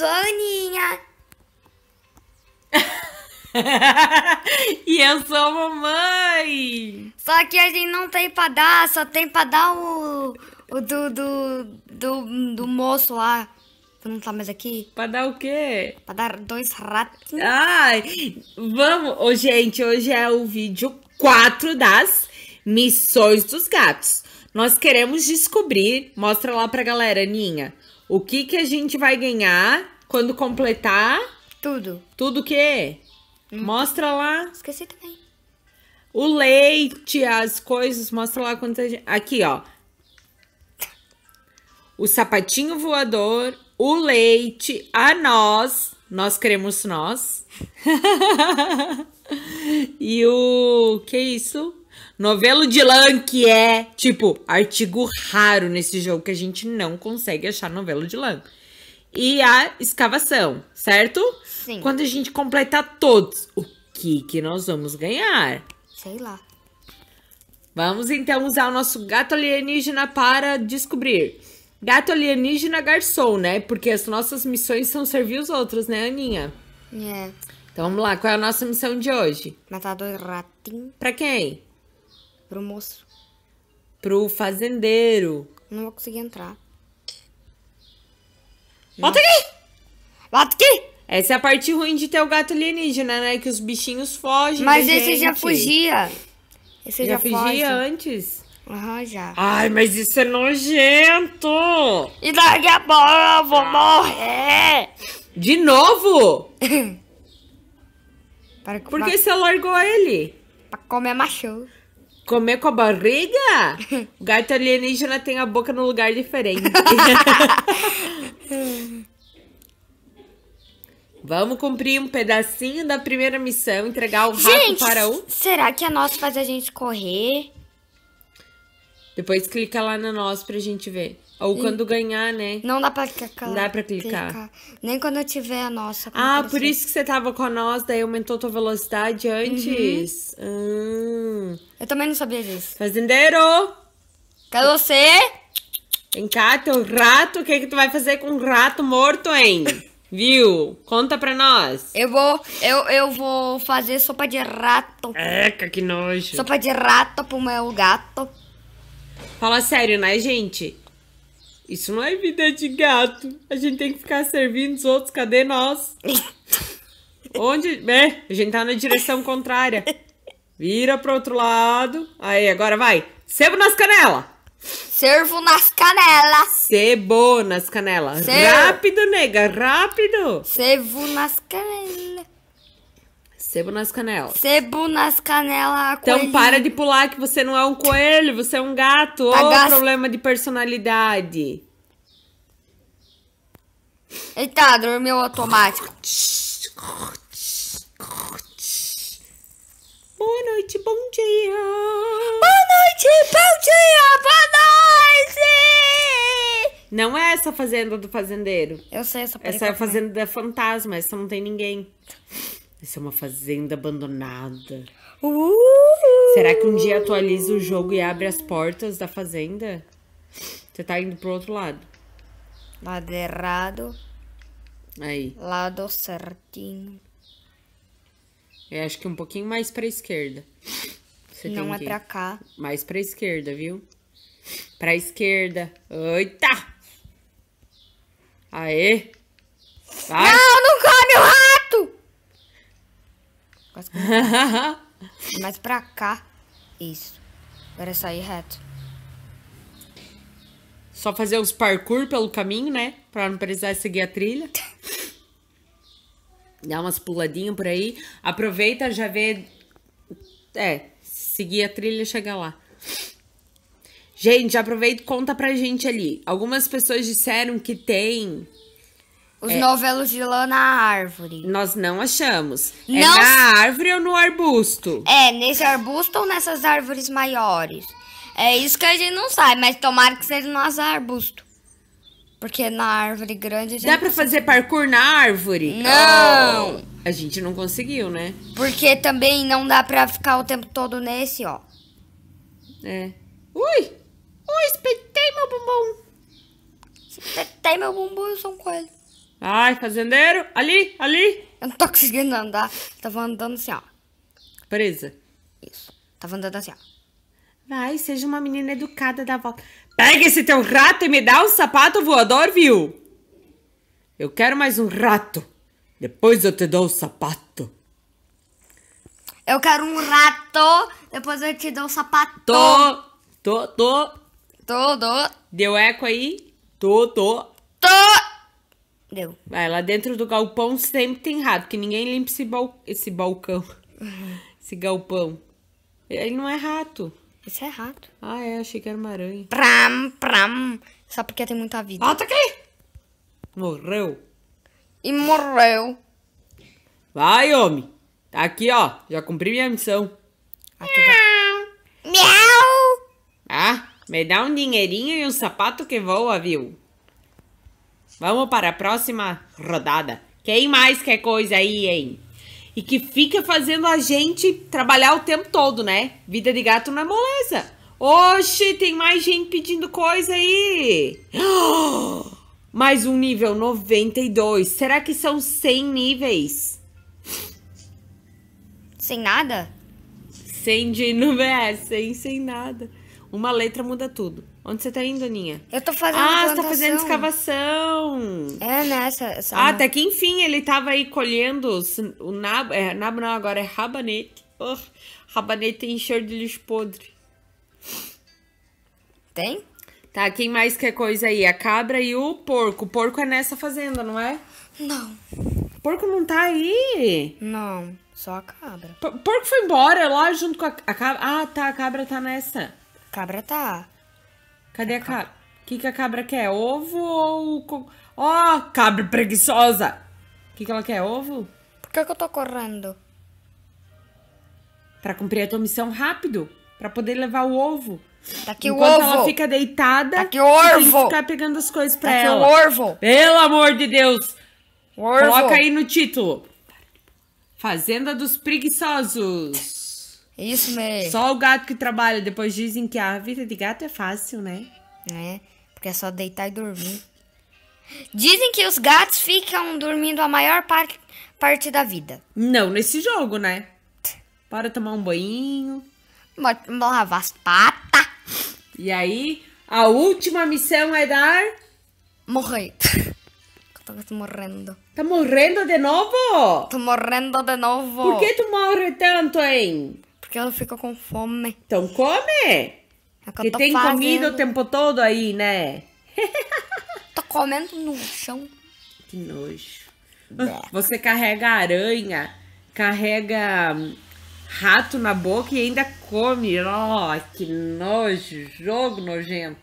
sou a Aninha. e eu sou a mamãe. Só que a gente não tem pra dar, só tem pra dar o, o do, do, do, do moço lá. Tu não tá mais aqui? Pra dar o quê? Pra dar dois ratos. Ai, vamos. Oh, gente, hoje é o vídeo 4 das missões dos gatos. Nós queremos descobrir. Mostra lá pra galera, Aninha o que, que a gente vai ganhar quando completar? Tudo. Tudo o quê? Hum. Mostra lá. Esqueci também. O leite, as coisas. Mostra lá quantas. Aqui, ó. O sapatinho voador, o leite, a nós. Nós queremos nós. e o. Que é isso? Novelo de lã, que é, tipo, artigo raro nesse jogo que a gente não consegue achar novelo de lã. E a escavação, certo? Sim. Quando a gente completar todos, o que que nós vamos ganhar? Sei lá. Vamos então usar o nosso gato alienígena para descobrir. Gato alienígena garçom, né? Porque as nossas missões são servir os outros, né, Aninha? É. Então vamos lá, qual é a nossa missão de hoje? Matar dois ratinhos. Pra quem? Pro moço. Pro fazendeiro. Não vou conseguir entrar. Volta aqui! Volta aqui! Essa é a parte ruim de ter o gato alienígena, né? Que os bichinhos fogem. Mas esse gente. já fugia. Esse já, já fugia foge. antes? Aham, uhum, já. Ai, mas isso é nojento! E daqui a pouco eu vou morrer! De novo? Para, Por que você largou ele? Pra comer macho. Comer com a barriga? O gato alienígena tem a boca num lugar diferente. Vamos cumprir um pedacinho da primeira missão, entregar o rato para o... será que a é nossa faz a gente correr? Depois clica lá na nossa pra gente ver. Ou e quando ganhar, né? Não dá pra clicar. Não dá pra clicar. clicar. Nem quando eu tiver a nossa. Ah, por isso que você tava com a nossa, daí aumentou tua velocidade antes. Uhum. Hum. Eu também não sabia disso. Fazendeiro! Cadê você? Vem cá, teu rato. O que, que tu vai fazer com um rato morto, hein? Viu? Conta pra nós. Eu vou, eu, eu vou fazer sopa de rato. Eca, que nojo. Sopa de rato pro meu gato. Fala sério, né, gente? Isso não é vida de gato. A gente tem que ficar servindo os outros. Cadê nós? Onde. É, a gente tá na direção contrária. Vira pro outro lado. Aí, agora vai. Sebo nas canelas. Servo nas canelas. Sebo nas canelas. Rápido, nega, rápido. Servo nas canelas. Sebo nas canelas. Sebo nas canelas. Então para de pular que você não é um coelho, você é um gato. Ô, tá problema de personalidade. Eita, dormiu automático. Boa noite, bom dia. Boa noite, bom dia, boa noite. Não é essa fazenda do fazendeiro. Eu sei essa. Essa é a fazenda fantasma, essa não tem ninguém. Isso é uma fazenda abandonada. Será que um dia atualiza o jogo e abre as portas da fazenda? Você tá indo pro outro lado. Lado errado. Aí. Lado certinho. Eu é, acho que um pouquinho mais pra esquerda. Você Não é que... pra cá. Mais pra esquerda, viu? Pra esquerda. Eita! Aê! Vai. Não, não come o raio! quase para pra cá. Isso. Agora é sair reto. Só fazer os parkour pelo caminho, né? Pra não precisar seguir a trilha. Dá umas puladinhas por aí. Aproveita, já vê. É, seguir a trilha e chegar lá. Gente, aproveita e conta pra gente ali. Algumas pessoas disseram que tem os é. novelos de lã na árvore. Nós não achamos. É não... É na árvore ou no arbusto? É, nesse arbusto ou nessas árvores maiores. É isso que a gente não sabe, mas tomara que seja no arbusto. Porque na árvore grande. Dá pra fazer parkour na árvore? Não! Oh, a gente não conseguiu, né? Porque também não dá pra ficar o tempo todo nesse, ó. É. Ui! Ui, espetei meu bumbum! Espetei meu bumbum, eu sou um coelho. Ai, fazendeiro, ali, ali. Eu não tô conseguindo andar. Tava andando assim, ó. Presa. Isso. Tava andando assim, ó. Vai, seja uma menina educada da volta. Pega esse teu rato e me dá um sapato voador, viu? Eu quero mais um rato. Depois eu te dou o um sapato. Eu quero um rato. Depois eu te dou o um sapato. Tô, tô, tô. Tô, tô. Deu eco aí? Tô, tô. Deu. Vai, lá dentro do galpão sempre tem rato, que ninguém limpa esse, bal... esse balcão. esse galpão. Ele não é rato. Isso é rato. Ah, é, achei que era uma aranha. Pram, pram. Só porque tem muita vida. Volta aqui! Morreu. E morreu. Vai, homem. Tá aqui, ó. Já cumpri minha missão. Tá. Miau! Ah, me dá um dinheirinho e um sapato que voa, viu? Vamos para a próxima rodada. Quem mais quer coisa aí, hein? E que fica fazendo a gente trabalhar o tempo todo, né? Vida de gato não é moleza. Oxi, tem mais gente pedindo coisa aí. mais um nível 92. Será que são 100 níveis? Sem nada? Sem de número, é, sem, sem nada. Uma letra muda tudo. Onde você tá indo, Aninha? Eu tô fazendo Ah, plantação. você tá fazendo escavação. É, nessa. Né, essa ah, até tá que enfim, ele tava aí colhendo os, o nabo. É, nabo não, agora é rabanete. Oh, rabanete tem cheiro de lixo podre. Tem? Tá, quem mais quer coisa aí? A cabra e o porco. O porco é nessa fazenda, não é? Não. O porco não tá aí? Não, só a cabra. P porco foi embora é lá junto com a, a cabra. Ah, tá, a cabra tá nessa. cabra tá. Cadê é a cabra? O que, que a cabra quer? Ovo ou. Ó, oh, cabra preguiçosa! O que, que ela quer? Ovo? Por que, que eu tô correndo? Pra cumprir a tua missão rápido. Pra poder levar o ovo. Daqui tá Enquanto o ovo. ela fica deitada, Daqui tá o orvo. tem que ficar pegando as coisas tá pra Daqui ela. aqui o orvo. Pelo amor de Deus. Orvo. Coloca aí no título. Fazenda dos Preguiçosos. É isso mesmo. Né? Só o gato que trabalha. Depois dizem que a vida de gato é fácil, né? É, porque é só deitar e dormir. Dizem que os gatos ficam dormindo a maior par parte da vida. Não, nesse jogo, né? Para tomar um banho. Lavar as patas. E aí, a última missão é dar... Morrer. Tô morrendo. Tá morrendo de novo? Tô morrendo de novo. Por que tu morre tanto, hein? porque ela fica com fome. Então come! É que, tem fazendo. comida o tempo todo aí, né? tô comendo no chão. Que nojo. Beca. É. Você carrega aranha, carrega hum, rato na boca e ainda come. Ó, oh, que nojo. Jogo nojento.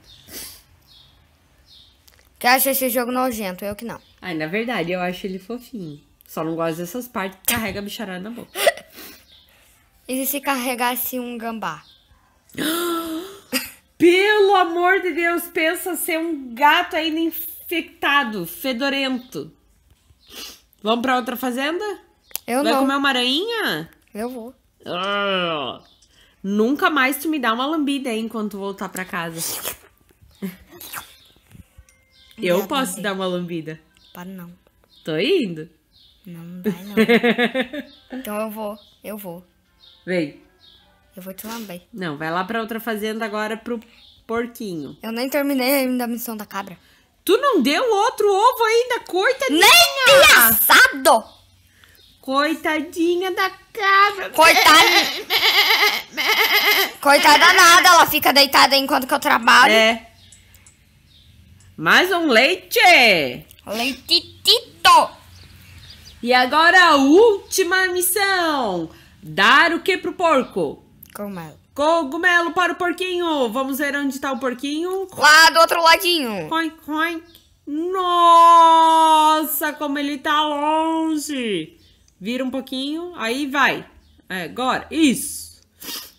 Que acha esse jogo nojento? Eu que não. Ah, na verdade, eu acho ele fofinho. Só não gosto dessas partes que carrega bicharada na boca. E se carregasse um gambá? Pelo amor de Deus, pensa ser um gato ainda infectado, fedorento. Vamos para outra fazenda? Eu Vai não. Vai comer uma aranha? Eu vou. Ah, nunca mais tu me dá uma lambida aí enquanto voltar para casa. Eu posso dar uma lambida. Para não. Tô indo. Não vai não. então eu vou, eu vou. Vem. Eu vou te lamber. Não, vai lá pra outra fazenda agora pro porquinho. Eu nem terminei ainda a missão da cabra. Tu não deu outro ovo ainda, coitadinha! Nem assado! Coitadinha da cabra. Coitada. Coitada nada, ela fica deitada enquanto que eu trabalho. É. Mais um leite. Leititito. E agora a última missão. Dar o que pro porco? Cogumelo. Cogumelo para o porquinho. Vamos ver onde está o porquinho. Lá do outro ladinho. Coin, coin. Nossa, como ele tá longe. Vira um pouquinho, aí vai. É, agora, isso.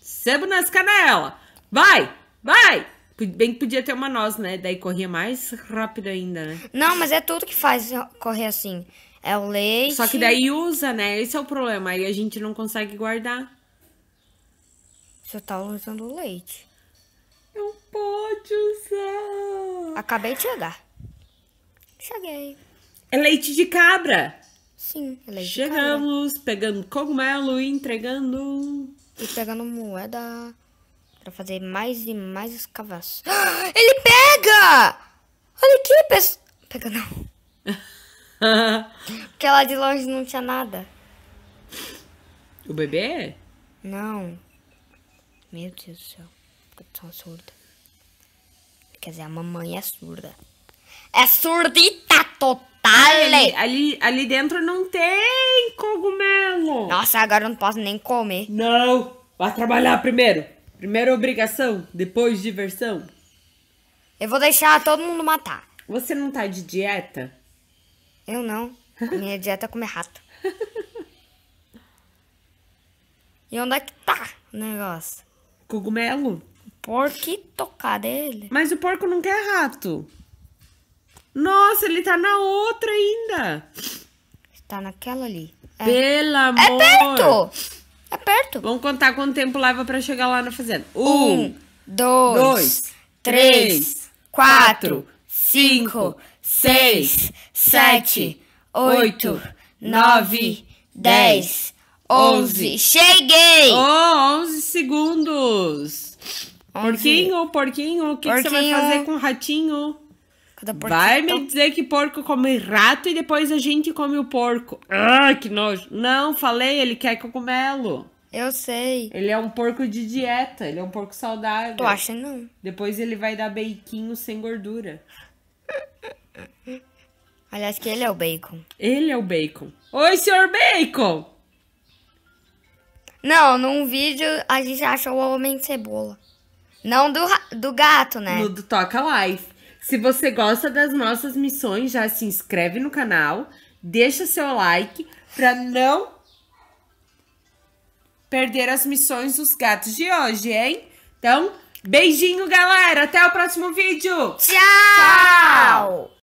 Sebo nas canelas. Vai, vai. Bem que podia ter uma noz, né? Daí corria mais rápido ainda, né? Não, mas é tudo que faz correr assim. É o leite. Só que daí usa, né? Esse é o problema. Aí a gente não consegue guardar. Você tá usando o leite. Não pode usar. Acabei de chegar. Cheguei. É leite de cabra. Sim, é leite Chegamos, de cabra. pegando cogumelo e entregando. E pegando moeda pra fazer mais e mais escavações. Ele pega! Olha aqui, pessoal. Pega não. Porque lá de longe não tinha nada. O bebê? Não. Meu Deus do céu. Eu sou surda. Quer dizer, a mamãe é surda. É surdita total! Ali, ali, ali dentro não tem cogumelo! Nossa, agora eu não posso nem comer. Não! Vai trabalhar primeiro! Primeiro obrigação, depois diversão. Eu vou deixar todo mundo matar. Você não tá de dieta? Eu não. minha dieta é comer rato. E onde é que tá o negócio? Cogumelo. Porquinho tocar dele. Mas o porco não quer rato. Nossa, ele tá na outra ainda. Tá naquela ali. É. Pelo é amor. É perto. É perto. Vamos contar quanto tempo leva pra chegar lá na fazenda. Um, um dois, dois, três, três quatro, quatro, cinco, cinco seis, sete, oito, nove, dez, onze. Cheguei! Oh, onze segundos. Onze. Porquinho, porquinho, o que, porquinho. que você vai fazer com o ratinho? Vai me dizer que porco come rato e depois a gente come o porco. Ah, que nojo. Não, falei, ele quer cogumelo. Eu sei. Ele é um porco de dieta, ele é um porco saudável. Tu acha não? Depois ele vai dar beiquinho sem gordura. Aliás, que ele é o bacon. Ele é o bacon. Oi, senhor bacon! Não, num vídeo a gente achou o homem cebola. Não do, do gato, né? No do Toca Life. Se você gosta das nossas missões, já se inscreve no canal, deixa seu like pra não perder as missões dos gatos de hoje, hein? Então, beijinho, galera! Até o próximo vídeo! Tchau! Tchau!